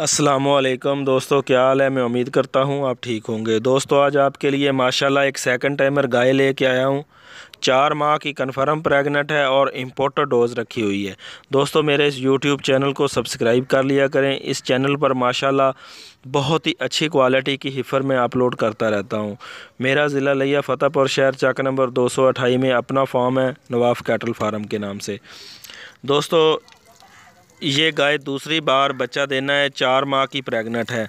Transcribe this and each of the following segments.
असलम दोस्तों क्या हाल है मैं उम्मीद करता हूँ आप ठीक होंगे दोस्तों आज आपके लिए माशाल्लाह एक सेकंड टाइमर गाय लेके आया हूँ चार माह की कन्फर्म प्रेग्नेंट है और इम्पोर्टेड डोज रखी हुई है दोस्तों मेरे इस यूट्यूब चैनल को सब्सक्राइब कर लिया करें इस चैनल पर माशाल्लाह बहुत ही अच्छी क्वालिटी की हिफर में अपलोड करता रहता हूँ मेरा ज़िला लिया फतेहपुर शहर चाक नंबर दो में अपना फॉर्म है नवाफ कैटल फार्म के नाम से दोस्तों ये गाय दूसरी बार बच्चा देना है चार माह की प्रेग्नेंट है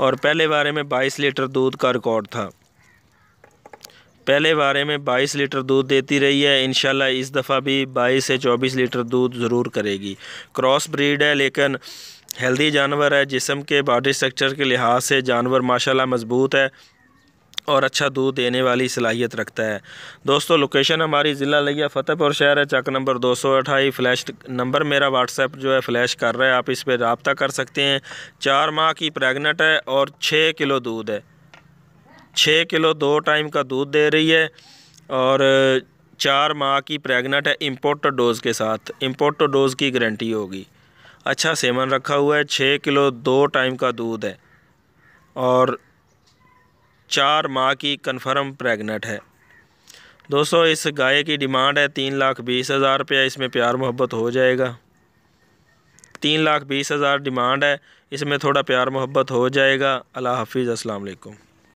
और पहले बारे में 22 लीटर दूध का रिकॉर्ड था पहले बारे में 22 लीटर दूध देती रही है इन इस दफ़ा भी 22 से 24 लीटर दूध ज़रूर करेगी क्रॉस ब्रीड है लेकिन हेल्दी जानवर है जिसम के बॉडी स्ट्रक्चर के लिहाज से जानवर माशाल्लाह मज़बूत है और अच्छा दूध देने वाली सलाहियत रखता है दोस्तों लोकेशन हमारी ज़िला लिया फ़तेहपुर शहर है चक नंबर दो सौ अठाई फ्लैश नंबर मेरा व्हाट्सएप जो है फ़्लैश कर रहा है आप इस पर रबता कर सकते हैं चार माह की प्रेगनेंट है और छः किलो दूध है छः किलो दो टाइम का दूध दे रही है और चार माह की प्रेगनेंट है इम्पोर्ट डोज़ के साथ इम्पोर्ट डोज़ की गारंटी होगी अच्छा सेवन रखा हुआ है छः किलो दो टाइम का दूध है और चार माह की कन्फर्म प्रेग्नेंट है दोस्तों इस गाय की डिमांड है तीन लाख बीस हज़ार रुपया इसमें प्यार मोहब्बत हो जाएगा तीन लाख बीस हज़ार डिमांड है इसमें थोड़ा प्यार मोहब्बत हो जाएगा अल्लाह हाफिज़ अस्सलाम वालेकुम